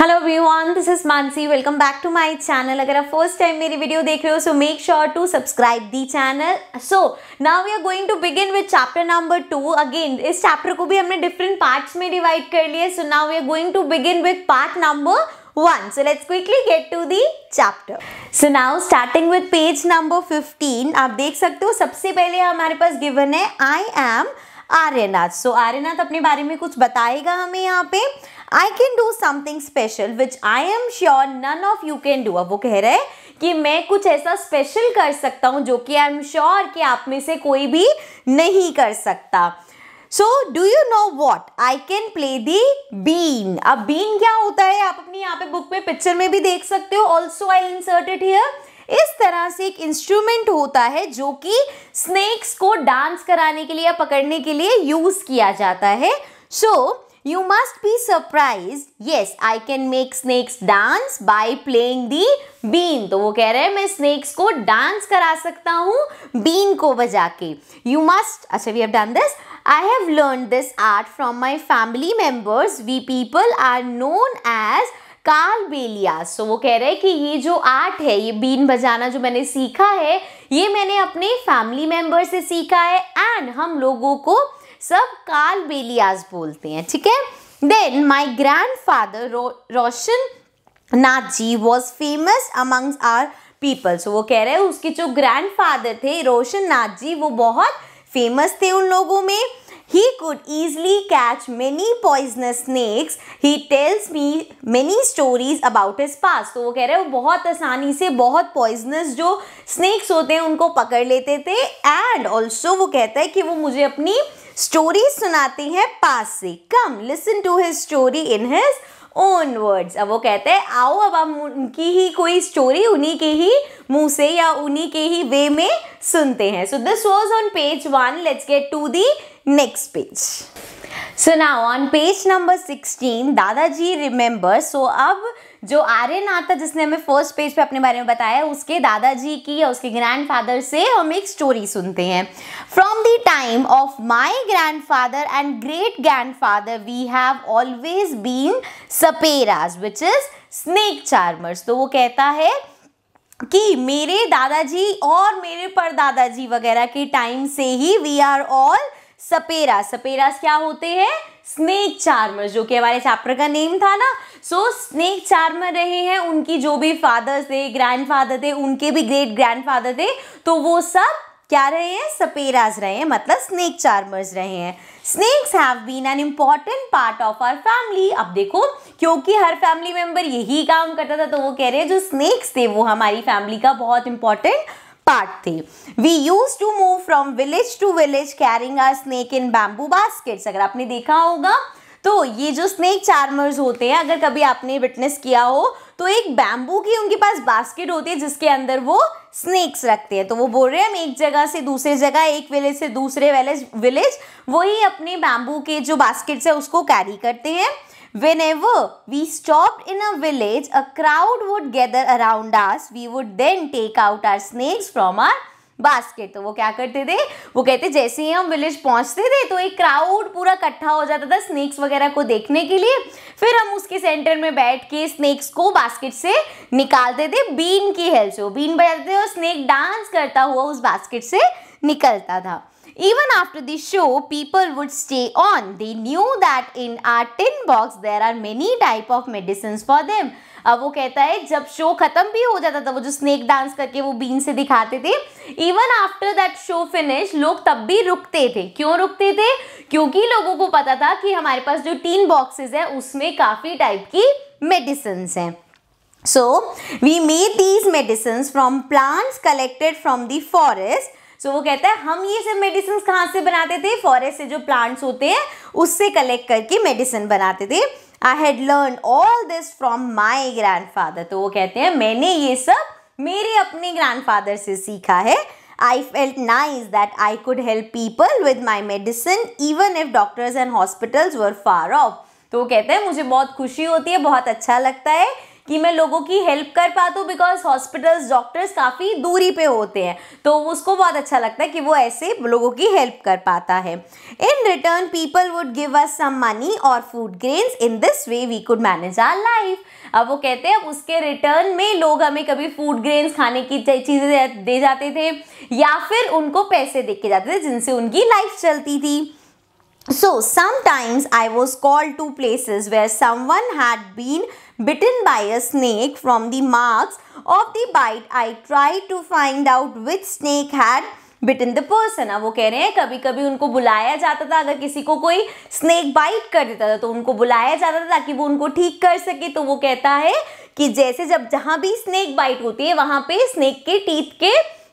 Hello everyone this is Mansi welcome back to my channel अगर आप first time मेरी video देख रहे हो so make sure to subscribe the channel so now we are going to begin with chapter number two again इस chapter को भी हमने डिफरेंट पार्ट्स में डिवाइड कर लिए so now we are going to begin with part number one so let's quickly get to the chapter so now starting with page number fifteen आप देख सकते हो सबसे पहले हमारे पास गिवन है आई एम आर्यनाथ सो so, आर्यनाथ अपने बारे में कुछ बताएगा हमें यहाँ पे I can do something special which I am sure none of you can do अब वो कह रहे हैं कि मैं कुछ ऐसा स्पेशल कर सकता हूँ जो कि आई एम श्योर कि आप में से कोई भी नहीं कर सकता so do you know what I can play the been अब बीन क्या होता है आप अपनी यहाँ पे बुक में पिक्चर में भी देख सकते हो also I insert it here इस तरह से एक इंस्ट्रूमेंट होता है जो कि स्नेक्स को डांस कराने के लिए या पकड़ने के लिए यूज किया जाता है सो so, You must be surprised. Yes, I can make snakes dance by playing the bean. तो वो कह रहे हैं मैं snakes को dance करा सकता हूँ bean को बजा के You must, अच्छा we have done this. I have learned this art from my family members. We people are known as काल बेलिया सो so, वो कह रहे हैं कि ये जो आर्ट है ये बीन बजाना जो मैंने सीखा है ये मैंने अपने फैमिली मेम्बर से सीखा है एंड हम लोगों को सब काल बेलियाज बोलते हैं ठीक है then my grandfather Roshan Nath ji was famous amongst our people so वो कह रहे हैं उसके जो ग्रैंड फादर थे रोशन नाथ जी वो बहुत फेमस थे उन लोगों में ही could easily catch many poisonous snakes he tells me many stories about his पास तो वो कह रहे हैं वो बहुत आसानी से बहुत पॉइजनस जो स्नैक्स होते हैं उनको पकड़ लेते थे एंड ऑल्सो वो कहता है कि वो मुझे अपनी स्टोरी सुनाती हैं पास से come listen to his story in his own words अब वो कहते हैं आओ अब हम उनकी ही कोई स्टोरी उन्हीं के ही मुंह से या उन्हीं के ही वे में सुनते हैं so this was on page one let's get to the Next page. So now on page number 16, दादाजी remember. So अब जो आर्यन आता जिसने हमें फर्स्ट पेज पे अपने बारे में बताया उसके दादाजी की या उसके ग्रैंडफादर से हम एक स्टोरी सुनते हैं from the time of my grandfather and great grandfather we have always been saperas which is snake charmers तो वो कहता है कि मेरे दादाजी और मेरे पर दादाजी वगैरह के टाइम से ही we are all sapera saperas क्या होते हैं स्नेक चार्मर जो कि हमारे चैप्टर का नेम था ना सो स्नेक चार्मर रहे हैं उनकी जो भी फादर थे ग्रैंडफादर थे उनके भी ग्रेट ग्रैंडफादर थे तो वो सब क्या रहे हैं सपेराज रहे हैं मतलब स्नेक चार्मर्स रहे हैं snakes have been an important part of our family अब देखो क्योंकि हर फैमिली मेम्बर यही काम करता था तो वो कह रहे हैं जो स्नेक्स थे वो हमारी फैमिली का बहुत इंपॉर्टेंट पार्ट थे we use to move from village to village carrying our snake in bamboo baskets. अगर आपने देखा होगा तो ये जो स्नेक चार्मर्स होते हैं अगर कभी आपने विटनेस किया हो तो एक बैम्बू की उनके पास बास्केट होती है जिसके अंदर वो स्नेक्स रखते हैं तो वो बोल रहे हैं हम एक जगह से दूसरे जगह एक विलेज से दूसरे विलेज विलेज वही अपने बैम्बू के जो बास्केट्स है उसको कैरी करते हैं Whenever we stopped in a village, a crowd would gather around us. We would then take out our snakes from our basket तो वो क्या करते थे वो कहते जैसे ही हम विलेज पहुंचते थे तो एक क्राउड पूरा इकट्ठा हो जाता था स्नेक्स वगैरह को देखने के लिए फिर हम उसके सेंटर में बैठ के स्नेक्स को बास्केट से निकालते थे बीन की हेल्प से वो बीन बजाते थे और स्नेक डांस करता हुआ उस बास्केट से निकलता था Even after the show, people would stay on. They knew that in our tin box there are many type of medicines for them. अब वो कहता है जब शो खत्म भी हो जाता था वो जो स्नेक डांस करके वो बीन से दिखाते थे even after that show finish लोग तब भी रुकते थे क्यों रुकते थे क्योंकि लोगों को पता था कि हमारे पास जो टीन बॉक्सेस है उसमें काफ़ी टाइप की मेडिसिन हैं so we made these medicine from plants collected from the forest so so, वो कहता है हम ये सब मेडिसिन कहाँ से बनाते थे फॉरेस्ट से जो प्लांट्स होते हैं उससे कलेक्ट करके मेडिसिन बनाते थे I had learn all this from my grandfather तो वो कहते हैं मैंने ये सब मेरे अपने ग्रैंड फादर से सीखा है I felt nice that I could help people with my medicine even if doctors and hospitals were far off तो वो कहते हैं मुझे बहुत खुशी होती है बहुत अच्छा लगता है कि मैं लोगों की हेल्प कर पाता हूँ बिकॉज हॉस्पिटल्स डॉक्टर्स काफ़ी दूरी पे होते हैं तो उसको बहुत अच्छा लगता है कि वो ऐसे लोगों की हेल्प कर पाता है in return people would give us some money और food grains in this way we could manage our life अब वो कहते हैं उसके रिटर्न में लोग हमें कभी फूड ग्रेन्स खाने की चीज़ें दे जाते थे या फिर उनको पैसे दे के जाते थे जिनसे उनकी लाइफ चलती थी So sometimes I was called to places where someone had been bitten by a snake from the marks of the bite I tried to find out which snake had bitten the person अब वो कह रहे हैं कभी कभी उनको बुलाया जाता था अगर किसी को कोई स्नेक बाइट कर देता था तो उनको बुलाया जाता था ताकि वो उनको ठीक कर सके तो वो कहता है कि जैसे जब जहाँ भी स्नेक बाइट होती है वहाँ पे स्नेक के टीथ के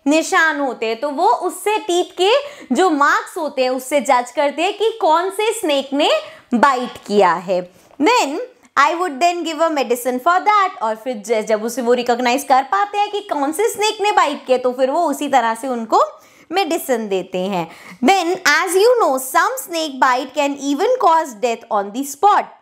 निशान होते हैं तो वो उससे टीथ के जो मार्क्स होते हैं उससे जज करते हैं कि कौन से स्नेक ने बाइट किया है then I would then give a medicine for that और फिर जब उसे वो रिकोगनाइज कर पाते हैं कि कौन से स्नेक ने बाइट किया तो फिर वो उसी तरह से उनको मेडिसिन देते हैं then as you know some snake bite can even cause death on the spot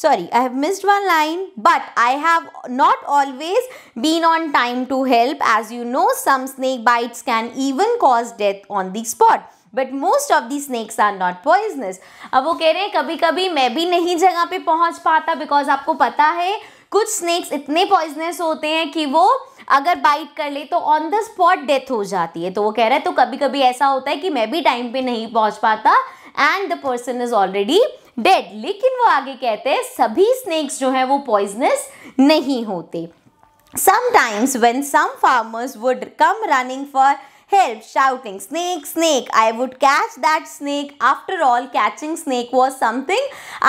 sorry i have missed one line but i have not always been on time to help as you know some snake bites can even cause death on the spot but most of the snakes are not poisonous अब वो कह रहे हैं कभी कभी मैं भी नहीं जगह पे पहुंच पाता बिकॉज आपको पता है कुछ स्नैक्स इतने पॉइजनस होते हैं कि वो अगर बाइट कर ले तो ऑन द स्पॉट डेथ हो जाती है तो वो कह रहा है तो कभी कभी ऐसा होता है कि मैं भी टाइम पे नहीं पहुंच पाता and the person is already dead लेकिन वो आगे कहते हैं सभी स्नैक्स जो हैं वो पॉइजनस नहीं होते sometimes when some farmers would come running for help shouting snake snake i would catch that snake after all catching snake was something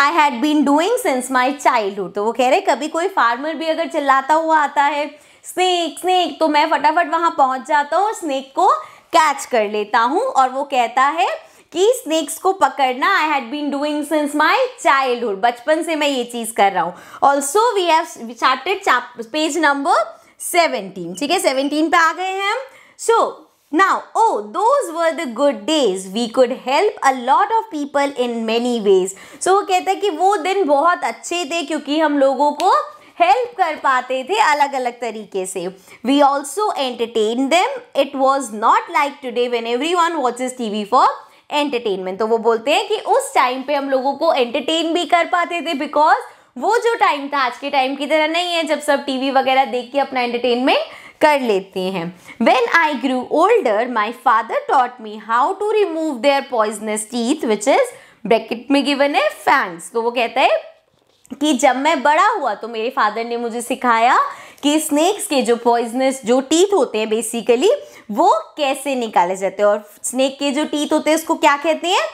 i had been doing since my childhood to wo keh rahe kabhi koi farmer bhi agar chillata hua aata hai snake snake तो मैं फटाफट वहां पहुंच जाता हूँ snake को catch कर लेता हूँ और वो कहता है कि स्नेक्स को पकड़ना I had been doing since my childhood बचपन से मैं ये चीज़ कर रहा हूँ also we have started page number seventeen ठीक है सेवनटीन पे आ गए हैं हम सो Now, oh, those were the good days. We could help a lot of people in many ways. So वो कहते हैं कि वो दिन बहुत अच्छे थे क्योंकि हम लोगों को हेल्प कर पाते थे अलग अलग तरीके से we also entertain them it was not like today when everyone watches T V for entertainment तो वो बोलते हैं कि उस टाइम पे हम लोगों को एंटरटेन भी कर पाते थे बिकॉज वो जो टाइम था आज के टाइम की तरह नहीं है जब सब टीवी वगैरह देख के अपना एंटरटेनमेंट कर लेते हैं when I grew older my father taught me how to remove their poisonous teeth which is bracket में गिवन है फैंग्स तो वो कहता है कि जब मैं बड़ा हुआ तो मेरे फादर ने मुझे सिखाया कि स्नेक्स के जो पॉइजनस जो टीथ होते हैं बेसिकली वो कैसे निकाले जाते हैं और स्नेक के जो टीथ होते हैं उसको क्या कहते हैं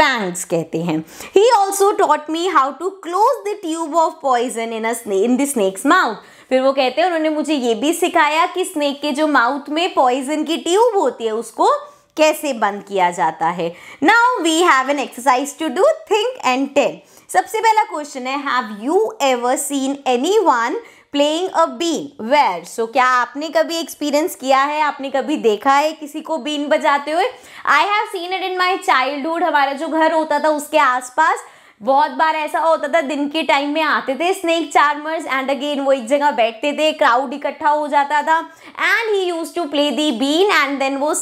फैंग्स कहते हैं he also taught me how to close the tube of poison in in the snake's mouth फिर वो कहते हैं उन्होंने मुझे ये भी सिखाया कि स्नेक के जो माउथ में पॉइजन की ट्यूब होती है उसको कैसे बंद किया जाता है now we have an exercise to do think and tell सबसे पहला क्वेश्चन है have you ever seen anyone playing a been where so क्या आपने कभी एक्सपीरियंस किया है आपने कभी देखा है किसी को बीन बजाते हुए I have seen it in my childhood हमारा जो घर होता था उसके आसपास बहुत बार ऐसा होता था दिन के टाइम में आते थे स्नेक चार्मर्स एंड अगेन वो एक जगह बैठते थे क्राउड इकट्ठा हो जाता था and he use to play the been and then वो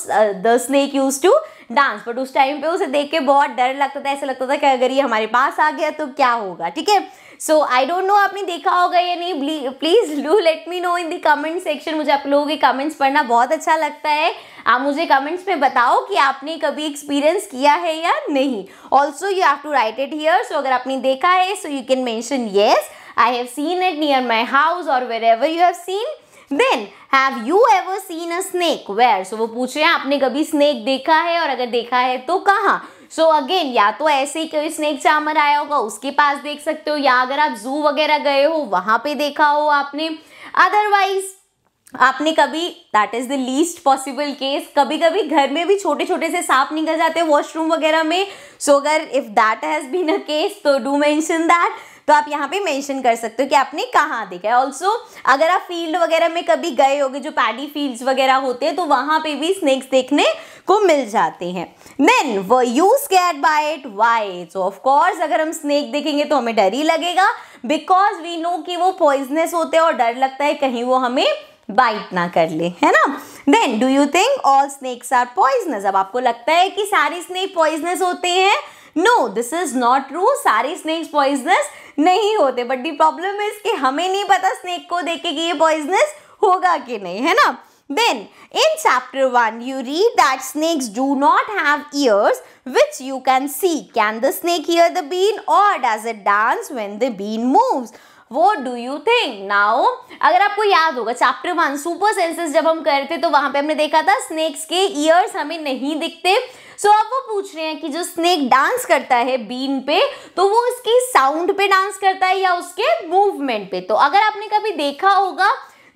the snake use to dance but उस टाइम पे उसे देख के बहुत डर लगता था ऐसा लगता था कि अगर ये हमारे पास आ गया तो क्या होगा ठीक है सो आई डोंट नो आपने देखा होगा या नहीं please do let me know in the comment section मुझे आप लोगों के कमेंट्स पढ़ना बहुत अच्छा लगता है आप मुझे कमेंट्स में बताओ कि आपने कभी एक्सपीरियंस किया है या नहीं also you have to write it here so अगर आपने देखा है so you can mention yes I have seen it near my house और wherever you have seen then have you ever seen a snake where so वो पूछ रहे हैं आपने कभी स्नेक देखा है और अगर देखा है तो कहाँ सो अगेन या तो ऐसे ही कोई स्नेक चामर आया होगा उसके पास देख सकते हो या अगर आप जू वगैरह गए हो वहां पे देखा हो आपने अदरवाइज आपने कभी that is the least possible case कभी कभी घर में भी छोटे छोटे से सांप निकल जाते हैं वॉशरूम वगैरह में सो अगर if that has been a case तो डू मैंशन दैट तो आप यहाँ पे मेंशन कर सकते हो कि आपने कहाँ देखा है ऑल्सो अगर आप फील्ड वगैरह में कभी गए होगे जो पैडी फील्ड्स वगैरह होते हैं तो वहाँ पे भी स्नेक्स देखने को मिल जाते हैं देन व you scared by it why so of course अगर हम स्नेक देखेंगे तो हमें डर ही लगेगा बिकॉज वी नो कि वो पॉइजनस होते हैं और डर लगता है कहीं वो हमें बाइट ना कर ले है ना then do you think all snakes are poisonous अब आपको लगता है कि सारे स्नेक पॉइजनस होते हैं no this is not true सारे स्नेक्स पॉइजनस नहीं होते बट दी प्रॉब्लम इज कि हमें नहीं पता स्नेक को देखे कि ये पॉइजनस होगा कि नहीं है ना then in chapter one you read that snakes do not have ears which you can see can the snake hear the been और does it dance when the been moves वो डू यू थिंक नाउ अगर आपको याद होगा chapter one super senses जब हम कर रहे थे तो वहां पे हमने देखा था स्नेक्स के ईयर्स हमें नहीं दिखते सो so, अब वो पूछ रहे हैं कि जो स्नेक डांस करता है बीन पे तो वो उसकी साउंड पे डांस करता है या उसके मूवमेंट पे तो अगर आपने कभी देखा होगा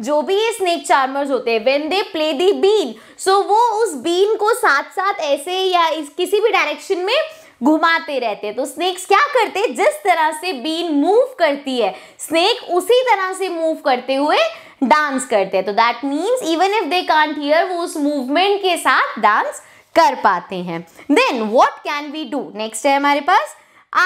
जो भी ये स्नेक चार्मर्स होते हैं when they play the been so वो उस बीन को साथ साथ ऐसे या इस किसी भी डायरेक्शन में घुमाते रहते तो स्नेक्स क्या करते जिस तरह से बीन मूव करती है स्नेक उसी तरह से मूव करते हुए डांस करते हैं तो that means even if they can't hear वो उस मूवमेंट के साथ डांस कर पाते हैं then what can we do next है हमारे पास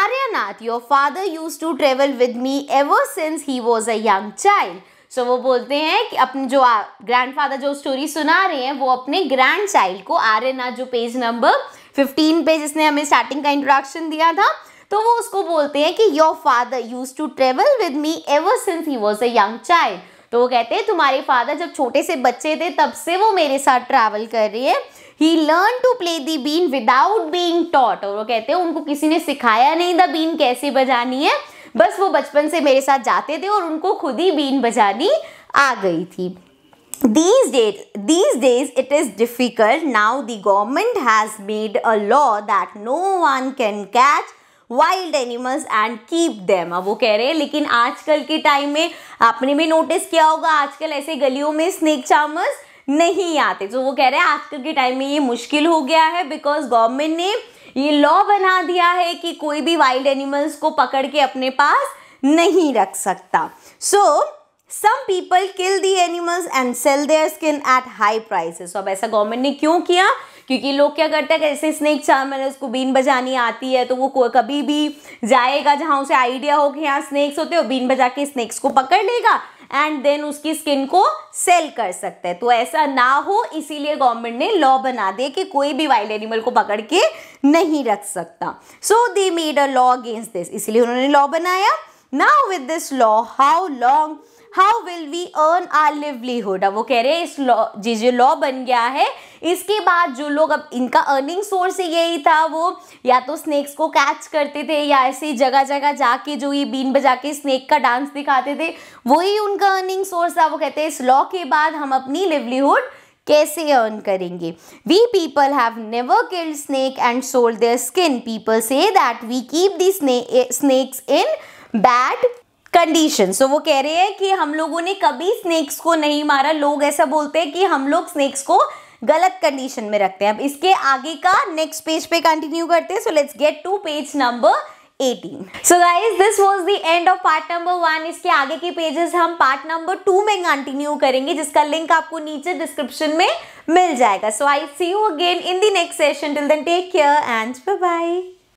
आर्यनाथ your father used to travel with me ever since he was a young child so वो बोलते हैं कि अपने जो ग्रैंडफादर जो स्टोरी सुना रहे हैं वो अपने ग्रैंड चाइल्ड को आर्यनाथ जो पेज नंबर फिफ्टीन पे जिसने हमें स्टार्टिंग का इंट्रोडक्शन दिया था तो वो उसको बोलते हैं कि your father used to travel with me ever since he was a young child तो वो कहते हैं तुम्हारे फादर जब छोटे से बच्चे थे तब से वो मेरे साथ ट्रैवल कर रही है he learn to play the been without being taught और वो कहते हैं उनको किसी ने सिखाया नहीं था बीन कैसे बजानी है बस वो बचपन से मेरे साथ जाते थे और उनको खुद ही बीन बजानी आ गई थी these days these days it is difficult now the government has made a law that no one can catch wild animals and keep them अब वो कह रहे हैं लेकिन आजकल के टाइम में आपने भी नोटिस किया होगा आजकल ऐसे गलियों में स्नेक चार्मर्स नहीं आते तो वो कह रहे हैं आजकल के टाइम में ये मुश्किल हो गया है बिकॉज गवर्नमेंट ने ये लॉ बना दिया है कि कोई भी वाइल्ड एनिमल्स को पकड़ के अपने पास नहीं रख सकता so so, some people kill the animals and sell their skin at high prices अब ऐसा गवर्नमेंट ने क्यों किया क्योंकि लोग क्या करते हैं जैसे स्नेक चार मैंने उसको बीन बजानी आती है तो वो कभी भी जाएगा जहाँ उसे आइडिया हो कि यहाँ स्नेक्स होते हो बीन बजा के स्नेक्स को पकड़ लेगा एंड देन उसकी स्किन को सेल कर सकता है तो ऐसा ना हो इसीलिए गवर्नमेंट ने लॉ बना दिया कि कोई भी वाइल्ड एनिमल को पकड़ के नहीं रख सकता so they made a law against this इसीलिए उन्होंने लॉ बनाया now with this law how long how will we earn our livelihood अब वो कह रहे हैं इस लॉ जी जो लॉ बन गया है इसके बाद जो लोग अब इनका अर्निंग सोर्स यही था वो या तो स्नेक्स को कैच करते थे या ऐसे जगह जगह जाके जो ये बीन बजा के स्नेक का डांस दिखाते थे वही उनका अर्निंग सोर्स था वो कहते हैं इस लॉ के बाद हम अपनी लिवलीहुड कैसे अर्न करेंगे we people have never killed snake and sold their skin people say that we keep the snakes in bad condition so so, वो कह रहे हैं कि हम लोगों ने कभी स्नेक्स को नहीं मारा लोग ऐसा बोलते हैं कि हम लोग स्नेक्स को गलत कंडीशन में रखते हैं अब इसके आगे का नेक्स्ट पेज पे कंटिन्यू करते हैं so let's get to page number 18 So guys, this was the end of part number one इसके आगे के पेजेस हम पार्ट नंबर टू में कंटिन्यू करेंगे जिसका लिंक आपको नीचे डिस्क्रिप्शन में मिल जाएगा so I see you again in the next session till then take care and bye bye